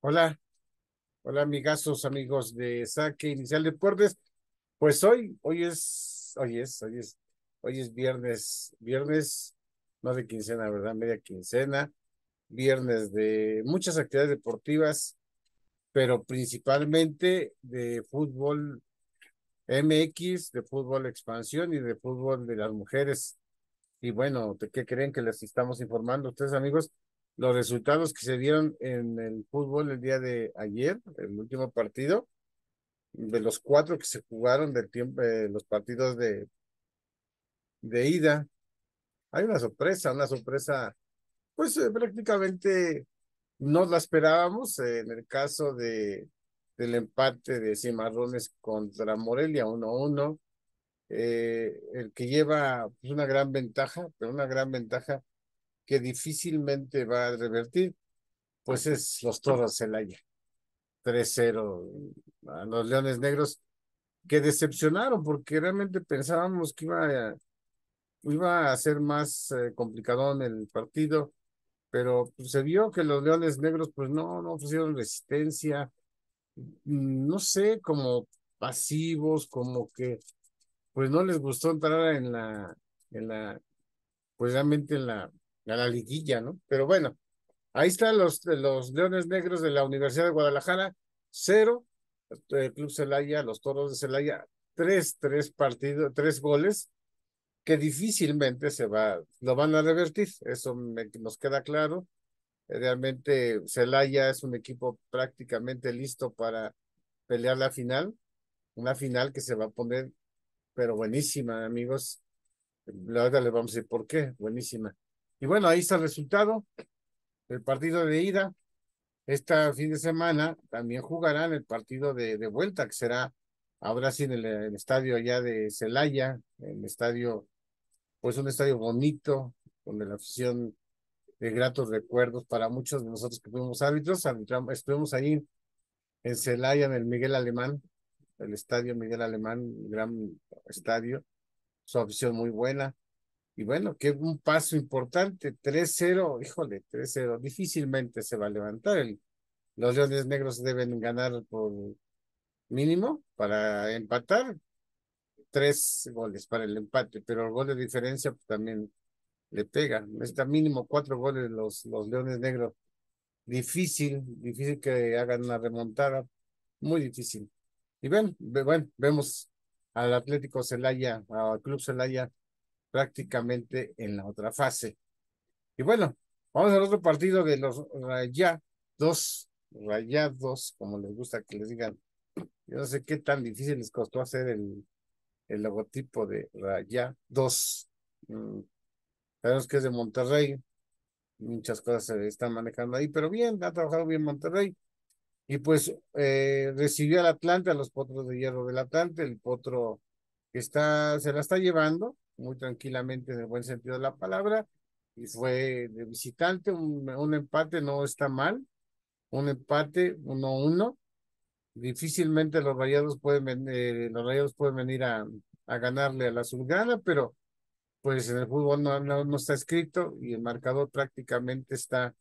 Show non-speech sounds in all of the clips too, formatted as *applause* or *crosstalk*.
Hola, hola amigazos, amigos de Saque Inicial Deportes. Pues hoy, hoy es, hoy es, hoy es, hoy es viernes, viernes, más de quincena, ¿verdad? Media quincena, viernes de muchas actividades deportivas, pero principalmente de fútbol MX, de fútbol expansión y de fútbol de las mujeres. Y bueno, ¿qué creen que les estamos informando ustedes, amigos? Los resultados que se dieron en el fútbol el día de ayer, el último partido, de los cuatro que se jugaron del tiempo, eh, los partidos de, de ida, hay una sorpresa, una sorpresa, pues eh, prácticamente no la esperábamos eh, en el caso de, del empate de Cimarrones contra Morelia 1-1 eh, el que lleva pues, una gran ventaja, pero una gran ventaja que difícilmente va a revertir, pues es los toros el Celaya. 3-0 a los Leones Negros, que decepcionaron porque realmente pensábamos que iba a, iba a ser más eh, complicado en el partido, pero pues, se vio que los Leones Negros pues no, no ofrecieron resistencia, mm, no sé, como pasivos, como que pues no les gustó entrar en la, en la, pues realmente en la, la liguilla, ¿no? Pero bueno, ahí están los, los Leones Negros de la Universidad de Guadalajara, cero, el Club Celaya, los Toros de Celaya, tres, tres partidos, tres goles, que difícilmente se va, lo van a revertir, eso nos queda claro. Realmente Celaya es un equipo prácticamente listo para pelear la final, una final que se va a poner pero buenísima, amigos. la verdad les vamos a decir por qué, buenísima. Y bueno, ahí está el resultado. El partido de ida. esta fin de semana también jugarán el partido de, de vuelta, que será ahora sí en el, estadio allá de Celaya, el estadio, pues un estadio bonito, con la afición de gratos recuerdos para muchos de nosotros que fuimos árbitros, estuvimos ahí en Celaya, en el Miguel Alemán, el estadio Miguel Alemán, gran estadio, su afición muy buena. Y bueno, que un paso importante, 3-0, híjole, 3-0, difícilmente se va a levantar. El, los Leones Negros deben ganar por mínimo para empatar, tres goles para el empate, pero el gol de diferencia pues, también le pega. Está mínimo cuatro goles los, los Leones Negros. Difícil, difícil que hagan una remontada, muy difícil. Y ven, bueno, vemos al Atlético Celaya, al Club Celaya prácticamente en la otra fase. Y bueno, vamos al otro partido de los rayados, rayados, como les gusta que les digan. Yo no sé qué tan difícil les costó hacer el, el logotipo de dos mm, Sabemos que es de Monterrey, muchas cosas se están manejando ahí, pero bien, ha trabajado bien Monterrey. Y pues eh, recibió al Atlante, a los potros de hierro del Atlante, el potro está, se la está llevando muy tranquilamente en el buen sentido de la palabra, y fue de visitante, un, empate no está mal, un empate 1-1, uno, difícilmente los rayados pueden, eh, los rayados pueden venir a, ganarle a la azulgrana pero pues en el fútbol no, no, no, está escrito y el marcador prácticamente está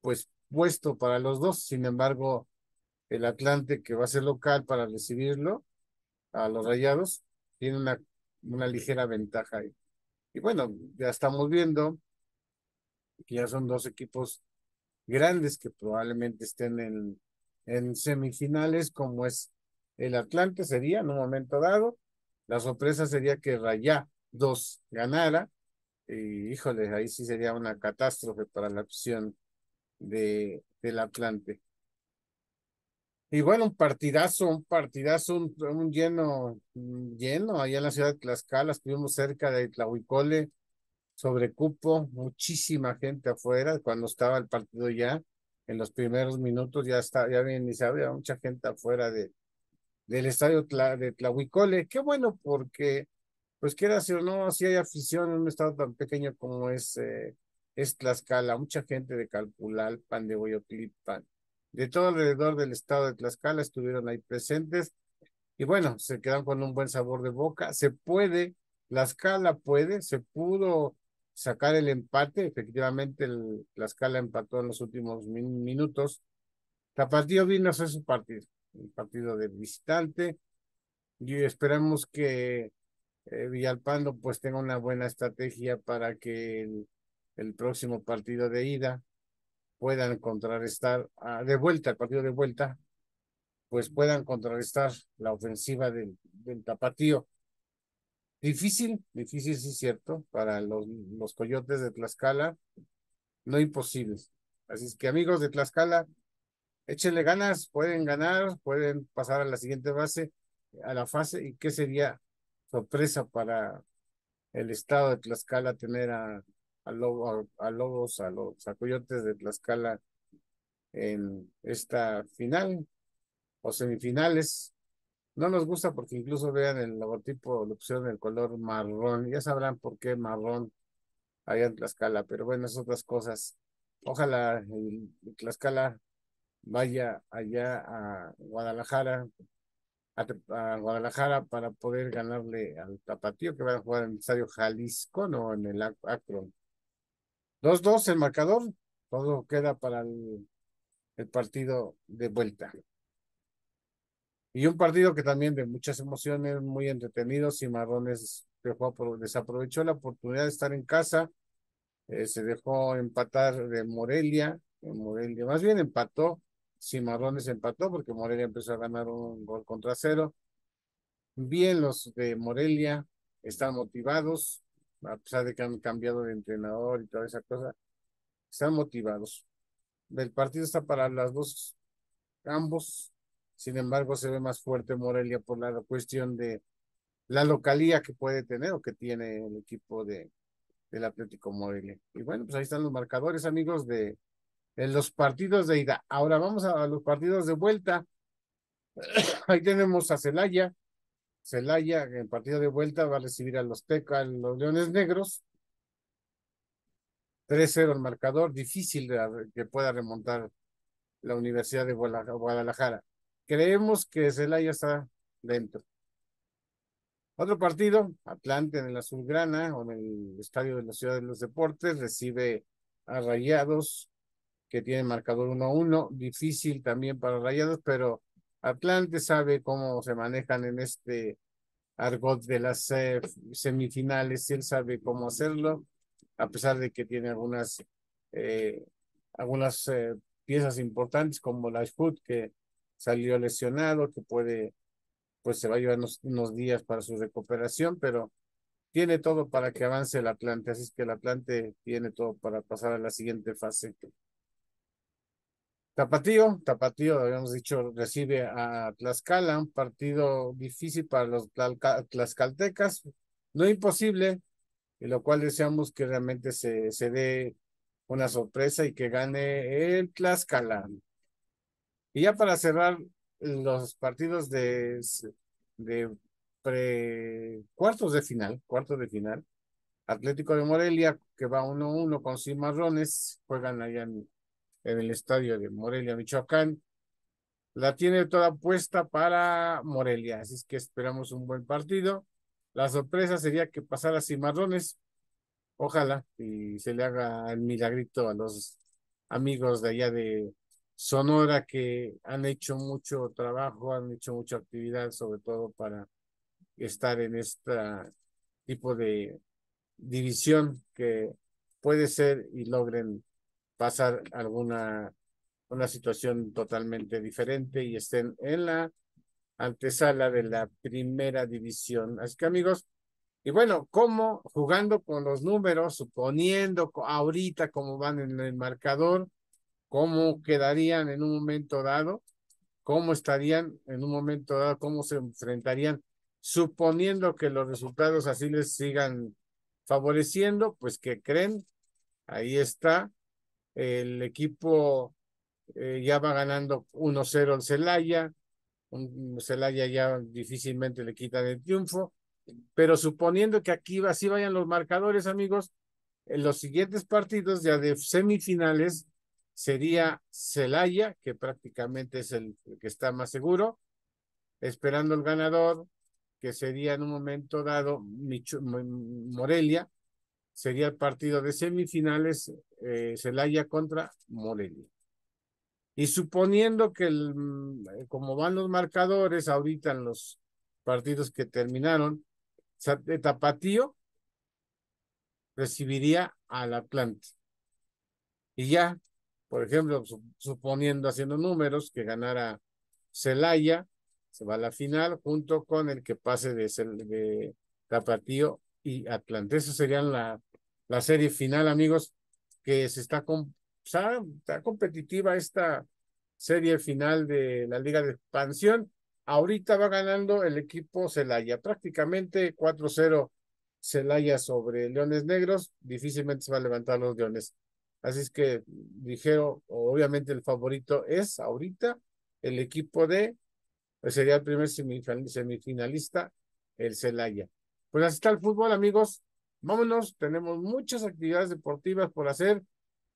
pues puesto para los dos. Sin embargo, el Atlante, que va a ser local para recibirlo a los Rayados, tiene una, una ligera ventaja ahí. Y bueno, ya estamos viendo que ya son dos equipos grandes que probablemente estén en, en semifinales, como es el Atlante, sería en un momento dado. La sorpresa sería que Rayá 2 ganara. Y híjole, ahí sí sería una catástrofe para la opción de, del Atlante. Y bueno, un partidazo, un partidazo, un, lleno, mm, lleno allá en la ciudad de Tlaxcala, estuvimos cerca de Tlahuicole, cupo, muchísima gente afuera cuando estaba el partido ya, en los primeros minutos ya estaba, ya bien y había mucha gente afuera de, del estadio de Tlahuicole, qué bueno porque pues quieras o no, si hay afición en un estado tan pequeño como es eh, es Tlaxcala, mucha gente de Pan de Pan de todo alrededor del estado de Tlaxcala estuvieron ahí presentes y bueno, se quedan con un buen sabor de boca. Se puede, Tlaxcala puede, se pudo sacar el empate, efectivamente el, Tlaxcala empató en los últimos minutos, minutos. Tapatío vino a hacer su partido, un partido de visitante y esperamos que eh, Villalpando pues tenga una buena estrategia para que el el próximo partido de ida puedan contrarrestar, ah, de vuelta, el partido de vuelta, pues puedan contrarrestar la ofensiva del, del tapatío. Difícil, difícil, sí, cierto, para los, los coyotes de Tlaxcala, no imposibles Así es que amigos de Tlaxcala, échenle ganas, pueden ganar, pueden pasar a la siguiente fase a la fase, y qué sería sorpresa para el estado de Tlaxcala tener a a, Lobo, a, Lobos, a los de Tlaxcala en esta final o semifinales. No nos gusta porque incluso vean el logotipo, lo opción el color marrón. Ya sabrán por qué marrón allá en Tlaxcala, pero bueno, es otras cosas. Ojalá Tlaxcala vaya allá a Guadalajara, a, Guadalajara para poder ganarle al Tapatío que va a jugar en el estadio Jalisco, no en el acro Dos, 2 el marcador. Todo queda para el, partido de vuelta. Y un partido que también de muchas emociones, muy entretenido. Cimarrones desaprovechó la oportunidad de estar en casa. Eh, se dejó empatar de Morelia. Morelia, más bien empató. Cimarrones empató porque Morelia empezó a ganar un gol contra cero. Bien los de Morelia están motivados, a pesar de que han cambiado de entrenador y toda esa cosa, están motivados. El partido está para las dos, ambos. Sin embargo, se ve más fuerte Morelia por la cuestión de la localía que puede tener o que tiene el equipo de, del Atlético Morelia. Y bueno, pues ahí están los marcadores, amigos, de, los partidos de ida. Ahora vamos a los partidos de vuelta. *coughs* ahí tenemos a Celaya, Celaya, en partido de vuelta, va a recibir a los Teca, los Leones Negros. 3-0 el marcador, difícil que pueda remontar la Universidad de Guadalajara. Creemos que Celaya está dentro. Otro partido, Atlante en el Azulgrana o en el Estadio de la Ciudad de los Deportes, recibe a Rayados, que tiene marcador 1-1, difícil también para Rayados, pero Atlante sabe cómo se manejan en este argot de las eh, semifinales, él sabe cómo hacerlo, a pesar de que tiene algunas, eh, algunas eh, piezas importantes como la que salió lesionado, que puede, pues se va a llevar unos, días para su recuperación, pero tiene todo para que avance el Atlante, así que el Atlante tiene todo para pasar a la siguiente fase. Tapatío, Tapatío, habíamos dicho, recibe a Tlaxcala, un partido difícil para los tlaxcaltecas, no imposible, y lo cual deseamos que realmente se, se dé una sorpresa y que gane el Tlaxcala. Y ya para cerrar los partidos de, de cuartos de final, cuartos de final, Atlético de Morelia, que va 1-1 con Cimarrones, juegan allá en en el estadio de Morelia, Michoacán. La tiene toda puesta para Morelia, así es que esperamos un buen partido. La sorpresa sería que pasara Cimarrones. Ojalá y se le haga el milagrito a los amigos de allá de Sonora que han hecho mucho trabajo, han hecho mucha actividad, sobre todo para estar en este tipo de división que puede ser y logren pasar alguna una situación totalmente diferente y estén en la antesala de la primera división. Así que amigos, y bueno, como Jugando con los números, suponiendo ahorita cómo van en el marcador, cómo quedarían en un momento dado, cómo estarían en un momento dado, cómo se enfrentarían, suponiendo que los resultados así les sigan favoreciendo, pues que creen, ahí está, el equipo eh, ya va ganando 1-0 en Celaya. Celaya ya difícilmente le quita el triunfo. Pero suponiendo que aquí así vayan los marcadores, amigos, en los siguientes partidos ya de semifinales sería Celaya, que prácticamente es el, que está más seguro, esperando el ganador, que sería en un momento dado Micho Morelia, sería el partido de semifinales eh, Celaya contra Morelia. Y suponiendo que el, mm, como van los marcadores ahorita en los partidos que terminaron, eh, Tapatío recibiría al Atlante. Y ya, por ejemplo, suponiendo, haciendo números, que ganara Celaya, se va a la final junto con el que pase de, de Tapatío y Atlanta. Esa sería la, la serie final, amigos, que se está, está competitiva esta serie final de la Liga de Expansión. Ahorita va ganando el equipo Celaya, prácticamente 4-0 Celaya sobre Leones Negros. Difícilmente se van a levantar los Leones. Así es que dijeron, obviamente el favorito es ahorita el equipo de, pues, sería el primer semifinalista, el Celaya. Pues así está el fútbol, amigos. Vámonos, tenemos muchas actividades deportivas por hacer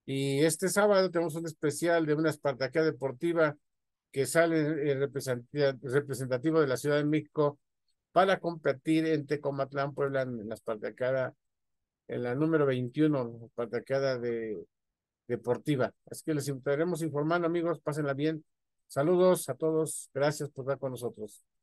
y este sábado tenemos un especial de una espartaquea deportiva que sale el representativo de la Ciudad de México para competir en Tecomatlán, Puebla, en la espartacada en la número 21, espartaqueada de, deportiva. Así que les estaremos informando, amigos, pásenla bien. Saludos a todos, gracias por estar con nosotros.